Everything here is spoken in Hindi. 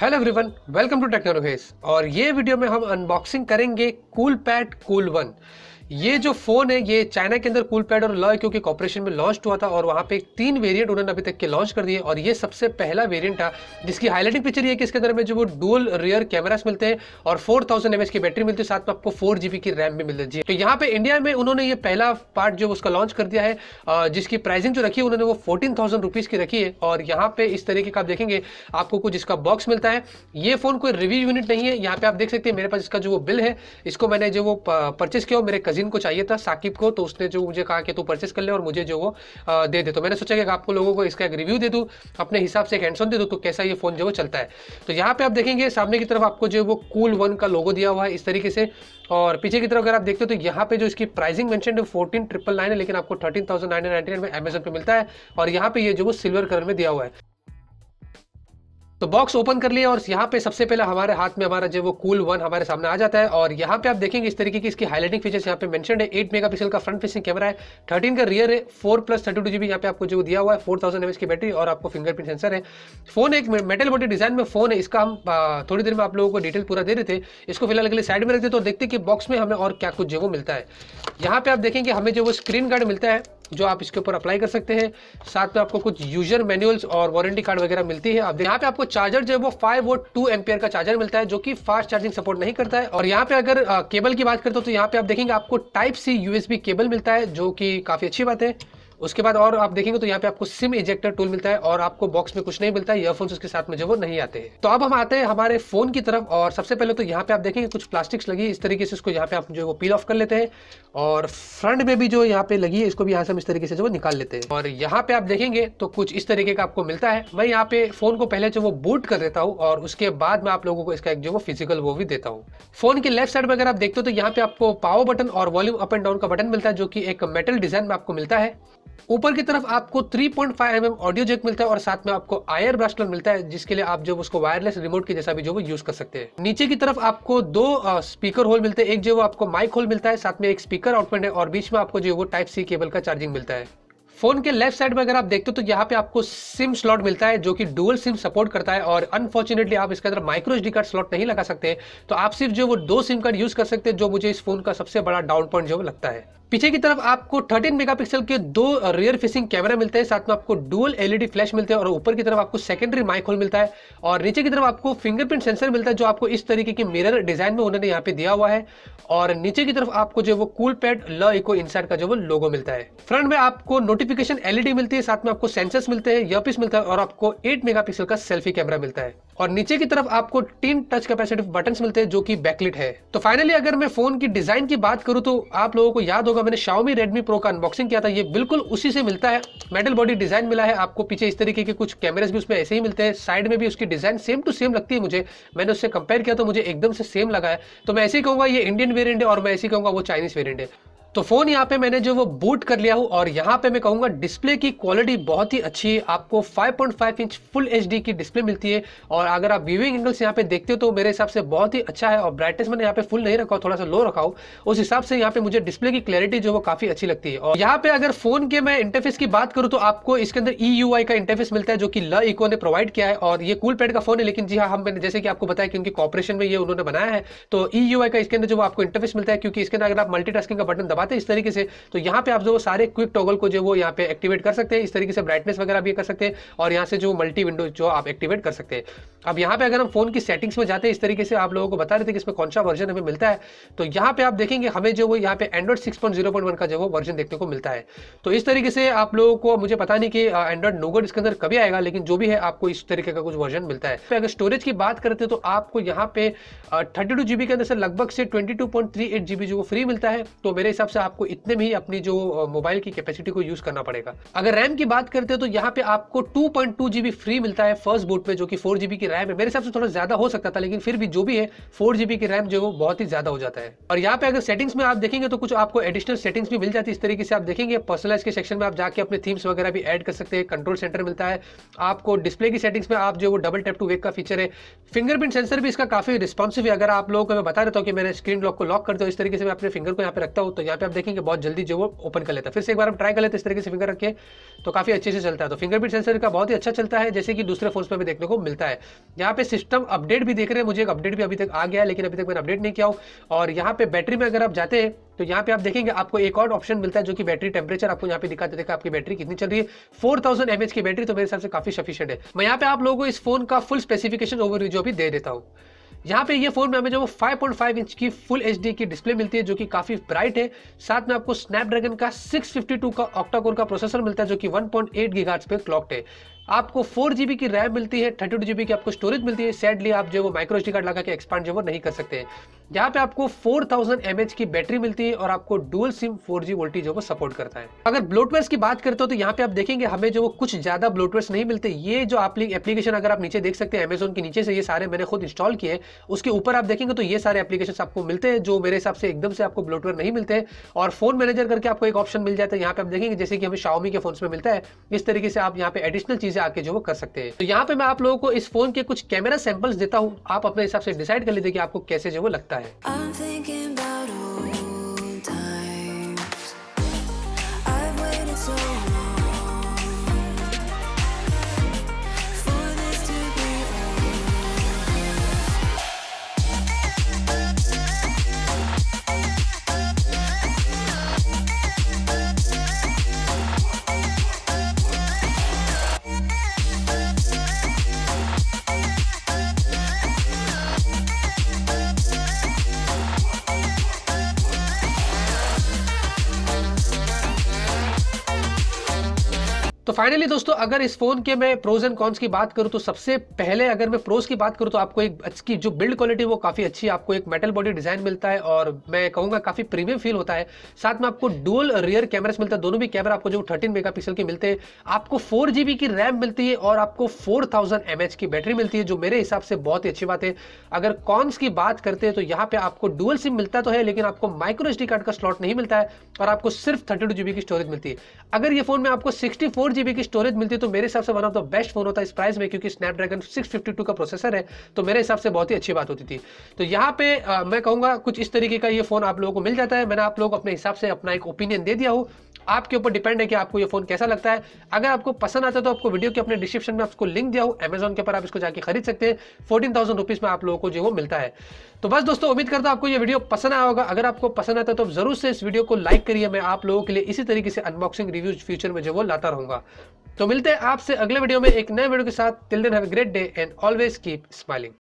hello everyone welcome to technologies और ये वीडियो में हम अनबॉक्सिंग करेंगे कूल पैड कूल वन ये जो फ़ोन है ये चाइना के अंदर कूल पैड और लॉय क्योंकि कॉपरेशन में लॉन्च हुआ था और वहां पे तीन वेरिएंट उन्होंने अभी तक के लॉन्च कर दिए और ये सबसे पहला वेरिएंट था जिसकी हाईलाइटिंग पिक्चर ये कि इसके अंदर में जो वो डुअल रियर कैमरास मिलते हैं और फोर थाउजेंड की बैटरी मिलती है साथ में आपको फोर की रैम भी मिल जाती है तो यहाँ पे इंडिया में उन्होंने ये पहला पार्ट जो उसका लॉन्च कर दिया है जिसकी प्राइसिंग जो रखी है उन्होंने वो फोर्टीन थाउजेंड की रखी है और यहाँ पे इस तरीके का आप देखेंगे आपको कुछ इसका बॉक्स मिलता है ये फ़ोन कोई रिव्यू यूनिट नहीं है यहाँ पे आप देख सकते हैं मेरे पास इसका जो वो बिल है इसको मैंने जो वो परचेस किया मेरे कजिन को चाहिए था साकिब को तो उसने जो मुझे कहा कि तू परचेस कर ले और मुझे जो वो दे दे तो मैंने सोचा कि आपको लोगों को इसका एक रिव्यू दे दूँ अपने हिसाब से एक हैंडसोन दे दूँ तो कैसा ये फ़ोन जो वो चलता है तो यहाँ पर आप देखेंगे सामने की तरफ आपको जो वो कूल वन का लोगो दिया हुआ है इस तरीके से और पीछे की तरफ अगर आप देखते हो तो यहाँ पे जो इसकी प्राइसिंग मेंशन है फोर्टीन ट्रिपल नाइन है लेकिन आपको थर्टीन थाउजेंड नाइन नाइन में अमेजन पे मिलता है और यहाँ पे ये जो वो सिल्वर कलर में दिया हुआ है तो बॉक्स ओपन कर लिए और यहाँ पे सबसे पहले हमारे हाथ में हमारा जो वो कूल वन हमारे सामने आ जाता है और यहाँ पे आप देखेंगे इस तरीके की इसकी हाईलाइटिंग फीचर्स यहाँ पे मेंशन है 8 मेगापिक्सल का फ्रंट फेसिंग कैमरा है 13 का रियर है 4 प्लस थर्टी टू जीबी यहाँ पे आपको जो दिया हुआ है फोर थाउजेंड की बैटरी और आपको फिंगरप्रिंट सेंसर है फोन एक मेटल बॉडी डिजाइन में फोन है इसका हम थोड़ी देर में आप लोगों को डिटेल पूरा दे रहे थे इसको फिलहाल के लिए साइड में रखते तो देखते कि बॉक्स में हमें और क्या कुछ जो वो मिलता है यहाँ पे आप देखेंगे हमें जो वो स्क्रीन गार्ड मिलता है जो आप इसके ऊपर अप्लाई कर सकते हैं साथ में आपको कुछ यूजर मैनुअल्स और वारंटी कार्ड वगैरह मिलती है आप यहाँ पे आपको चार्जर जो है वो फाइव वोट टू एम्पियर का चार्जर मिलता है जो कि फास्ट चार्जिंग सपोर्ट नहीं करता है और यहाँ पे अगर आ, केबल की बात करते हो तो यहाँ पे आप देखेंगे आपको टाइप सी यूएसबी केबल मिलता है जो कि काफी अच्छी बात है उसके बाद और आप देखेंगे तो यहाँ पे आपको सिम इजेक्टर टूल मिलता है और आपको बॉक्स में कुछ नहीं मिलता है ईयरफोन्स उसके साथ में जो वो नहीं आते हैं तो अब हम आते हैं हमारे फोन की तरफ और सबसे पहले तो यहाँ पे आप देखेंगे कुछ प्लास्टिक्स लगी इस तरीके से उसको यहाँ पे आप जो वो पील ऑफ कर लेते हैं और फ्रंट में भी जो यहाँ पे लगी है इसको भी यहाँ से हम इस तरीके से जो निकाल लेते हैं और यहाँ पे आप देखेंगे तो कुछ इस तरीके का आपको मिलता है मैं यहाँ पे फोन को पहले जो वो बूट कर देता हूँ और उसके बाद मैं आप लोगों को इसका एक जो वो फिजिकल वो भी देता हूँ फोन के लेफ्ट साइड में अगर आप देखते हो तो यहाँ पे आपको पावर बटन और वॉल्यूम अप एंड डाउन का बटन मिलता है जो कि एक मेटल डिजाइन में आपको मिलता है ऊपर की तरफ आपको 3.5 पॉइंट mm ऑडियो जेक मिलता है और साथ में आपको आयर ब्रास्टर मिलता है जिसके लिए आप जो उसको वायरलेस रिमोट के जैसा भी जो वो यूज कर सकते हैं नीचे की तरफ आपको दो स्पीकर होल मिलते हैं एक जो वो आपको माइक होल मिलता है साथ में एक स्पीकर आउटपुट है और बीच में आपको जो वो टाइप सी केबल का चार्जिंग मिलता है फोन के लेफ्ट साइड में अगर आप देखते हो तो यहाँ पे आपको सिम स्लॉट मिलता है जो कि डुअल सिम सपोर्ट करता है और अनफॉर्चुनेटली आप इसके अंदर माइक्रो एच कार्ड स्लॉट नहीं लगा सकते तो आप सिर्फ जो वो दो सिम कार्ड यूज कर सकते हैं जो मुझे इस फोन का सबसे बड़ा डाउन पॉइंट जो लगता है पीछे की तरफ आपको 13 मेगापिक्सल के दो रियर फेसिंग कैमरा मिलते हैं साथ में आपको डुअल एलईडी फ्लैश मिलते हैं और ऊपर की तरफ आपको सेकेंडरी माइक होल मिलता है और नीचे की तरफ आपको फिंगरप्रिंट सेंसर मिलता है जो आपको इस तरीके के मिरर डिजाइन में उन्होंने यहाँ पे दिया हुआ है और नीचे की तरफ आपको जो वो Coolpad LeEco inside का जो वो लोगो मिलता है फ्रंट में आपको नोटिफिकेशन एलईडी e मिलती है साथ में आपको सेंसर्स मिलते हैं ईयर मिलता है और आपको एट मेगा का सेल्फी कैमरा मिलता है और नीचे की तरफ आपको तीन टच कैपेसिटिव बटन मिलते हैं जो कि बैकलिट है तो फाइनली अगर मैं फोन की डिजाइन की बात करूँ तो आप लोगों को याद होगा मैंने Xiaomi रेडमी प्रो का अनबॉक्सिंग किया था ये बिल्कुल उसी से मिलता है मेटल बॉडी डिजाइन मिला है आपको पीछे इस तरीके के कुछ कैमरेज भी उसमें ऐसे ही मिलते हैं साइड में भी उसकी डिजाइन सेम टू सेम लगती है मुझे मैंने उससे कंपेयर किया तो मुझे एकदम से सेम लगा है तो मैं ऐसे ही कहूँगा ये इंडियन वेरियंट है और मैं ऐसे ही कहूँगा वो चाइनीज वेरियंट है तो फ़ोन यहाँ पे मैंने जो वो बूट कर लिया हूँ और यहाँ पे मैं कहूँगा डिस्प्ले की क्वालिटी बहुत ही अच्छी है आपको 5.5 इंच फुल एच की डिस्प्ले मिलती है और अगर आप व्यूविंग एंगल्स यहाँ पे देखते हो तो मेरे हिसाब से बहुत ही अच्छा है और ब्राइटनेस मैंने यहाँ पे फुल नहीं रखा हो थोड़ा सा लो रखा हो उस हिसाब से यहाँ पे मुझे डिस्प्ले की क्लैरिटी जो वो काफ़ी अच्छी लगती है और यहाँ पे अगर फ़ोन के मैं इंटरफेस की बात करूँ तो आपको इसके अंदर ई e का इंटरफेस मिलता है जो कि ल इको ने प्रोवाइड किया है और ये कूल पैड का फ़ोन है लेकिन जी हाँ हम मैंने जैसे कि आपको बताया कि उनके कॉपरेशन में ये उन्होंने बनाया है तो ई e का इसके अंदर जो आपको इंटरफेस मिलता है क्योंकि इसके अंदर अगर आप मल्टी का बटन दबा बात हैं इस तरीके से तो यहाँ पे आप जो सारे क्विक टॉगल को जो वो यहाँ पे एक्टिवेट कर सकते हैं इस तरीके से ब्राइटनेस वगैरह भी कर सकते हैं और यहाँ से जो मल्टी विंडो जो आप एक्टिवेट कर सकते हैं अब यहाँ पे अगर हम फोन की सेटिंग्स में जाते हैं इस तरीके से आप लोगों को बता रहे थे कि इसमें कौन सा वर्जन हमें मिलता है तो यहाँ पे आप देखेंगे हमें जो वो यहाँ पे एंड्रॉइड सिक्स का जो वो वर्जन देखने को मिलता है तो इस तरीके से आप लोगों को मुझे पता नहीं कि एंड्रॉइड नोगट इसके अंदर कभी आएगा लेकिन जो भी है आपको इस तरीके का कुछ वर्जन मिलता है अगर स्टोरेज की बात करते हैं तो आपको यहाँ पे थर्टी के अंदर से लगभग से ट्वेंटी जो फ्री मिलता है तो मेरे हिसाब से से आपको इतने में ही अपनी जो मोबाइल की कैपेसिटी को यूज करना पड़ेगा अगर रैम की बात करते हैं तो यहाँ पे आपको two point two GB free मिलता है फर्स्ट बूट में जो कि फोर जीबी की रैम है मेरे हिसाब से थोड़ा ज्यादा हो सकता था लेकिन फिर भी जो भी है फोर जीबी की रैम जो वो बहुत ही ज्यादा हो जाता है और यहाँ पे अगर सेटिंग्स में आप देखेंगे तो कुछ आपको एडिशनल सेटिंग्स भी मिल जाती है इस तरीके से आप देखेंगे पर्सनलाइज के सेक्शन में आप जाके अपने थीम्स वगैरह भी एड कर सकते हैं कंट्रोल सेंटर मिलता है आपको डिस्प्ले की सेटिंग्स में आप जो वो डबल टैप टू वेक का फीचर है फिंगरप्रिंट सेंसर भी इसका काफी रिस्पॉन्सिव है अगर आप लोगों को मैं बता देता हूँ कि मैंने स्क्रीन लॉक को लॉक कर दो इस तरीके से मैं अपने फिंगर को यहाँ पे रखता हूँ तो यहाँ पे आप देखेंगे बहुत जल्दी जो वो ओपन कर लेता है फिर से एक बार हम ट्राई कर लेते हैं इस तरीके से फिंगर रख तो काफ़ी अच्छे से चलता है तो फिंगरप्रिंट सेंसर का बहुत ही अच्छा चलता है जैसे कि दूसरे फोन पर भी देखने को मिलता है यहाँ पे सिस्टम अपडेट भी देख रहे हैं मुझे एक अपडेट भी अभी तक आ गया है लेकिन अभी तक मैंने अपडेट नहीं किया और यहाँ पे बैटरी में अगर आप जाते हैं तो यहाँ पे आप देखेंगे आपको एक और ऑप्शन मिलता है जो कि बैटरी टेम्परेचर आपको यहाँ पे दिखाते देखा आपकी बैटरी कितनी चल रही है four thousand M H battery तो मेरे हिसाब से काफी सफिशियंट है मैं यहाँ पे आप लोगों को इस फोन का फुल स्पेसिफिकेशन ओवरव्यू जो भी दे देता हूँ यहाँ पे ये फोन में हमें जो 5.5 इंच की फुल एच की डिस्प्ले मिलती है जो कि काफी ब्राइट है साथ में आपको स्नैपड्रैगन का 652 का ऑक्टाकोर का प्रोसेसर मिलता है जो कि 1.8 पॉइंट पे क्लॉक्ड है आपको फोर जीबी की रैम मिलती है थर्टी टू जीबी की आपको स्टोरेज मिलती है सैडली आप जो वो माइक्रो एसडी कार्ड लगा के एक्सपांड जो वो नहीं कर सकते हैं यहाँ पे आपको 4000 थाउजेंड की बैटरी मिलती है और आपको डुअल सिम 4G वोल्टेज जो वो सपोर्ट करता है अगर ब्लोटवेयर्स की बात करते हो तो यहाँ पे आप देखेंगे हमें जो वो कुछ ज्यादा ब्लोटवेयर्स नहीं मिलते ये जो आप एप्लीकेशन अगर आप नीचे देख सकते हैं अमेजोन के नीचे से ये सारे मैंने खुद इंस्टॉल किए उसके ऊपर आप देखेंगे तो ये सारे एप्लीकेशन आपको मिलते हैं जो मेरे हिसाब से एकदम से आपको ब्लोटवेयर नहीं मिलते और फोन मैनेजर करके आपको एक ऑप्शन मिल जाता है यहाँ पे आप देखेंगे जैसे कि हमें शाओमी के फोन में मिलता है इस तरीके से आप यहाँ पे एडिशनल चीज से आके जो वो कर सकते हैं तो यहाँ पे मैं आप लोगों को इस फोन के कुछ कैमरा सैंपल्स देता हूँ आप अपने हिसाब से डिसाइड कर लीजिए कि आपको कैसे जो वो लगता है फाइनली दोस्तों अगर इस फोन के मैं प्रोज एंड कॉन्स की बात करूँ तो सबसे पहले अगर मैं प्रोज की बात करूँ तो आपको एक अच्छी जो बिल्ड क्वालिटी वो काफ़ी अच्छी आपको एक मेटल बॉडी डिजाइन मिलता है और मैं कहूंगा काफ़ी प्रीमियम फील होता है साथ में आपको डुअल रियर कैमरास मिलता है दोनों भी कैमरा आपको जो थर्टीन मेगा के मिलते हैं आपको फोर की रैम मिलती है और आपको फोर थाउजेंड की बैटरी मिलती है जो मेरे हिसाब से बहुत ही अच्छी बात है अगर कॉन्स की बात करते हैं तो यहाँ पे आपको डुअल सिम मिलता तो है लेकिन आपको माइक्रो एच कार्ड का स्लॉट नहीं मिलता है और आपको सिर्फ थर्टी की स्टोरेज मिलती है अगर ये फोन में आपको सिक्सटी जीबी की स्टोरेज मिलती है तो मेरे हिसाब से one of the best phone होता है इस प्राइस में क्योंकि स्नैपड्रैगन सिक्स का प्रोसेसर है तो मेरे हिसाब से बहुत ही अच्छी बात होती थी तो यहाँ पे आ, मैं कहूँगा कुछ इस तरीके का ये फोन आप लोगों को मिल जाता है मैंने आप लोग अपने हिसाब से अपना एक ओपिनियन दे दिया हो आपके ऊपर डिपेंड है कि आपको ये फोन कैसा लगता है अगर आपको पसंद आता है तो आपको वीडियो के अपने डिस्क्रिप्शन में आपको लिंक दिया हूँ अमेजोन के ऊपर आप इसको जाके खरीद सकते हैं फोर्टीन थाउजेंड रुपीज में आप लोगों को जो वो मिलता है तो बस दोस्तों उम्मीद करता हूँ आपको ये वीडियो पसंद आया होगा अगर आपको पसंद आता है तो जरूर से इस वीडियो को लाइक करिए मैं आप लोगों के लिए इसी तरीके से अनबॉक्सिंग रिव्यू फ्यूचर में जो वो लाता रहूंगा तो मिलते हैं आपसे अगले वीडियो में एक नए वीडियो के साथ till then have great day and always keep smiling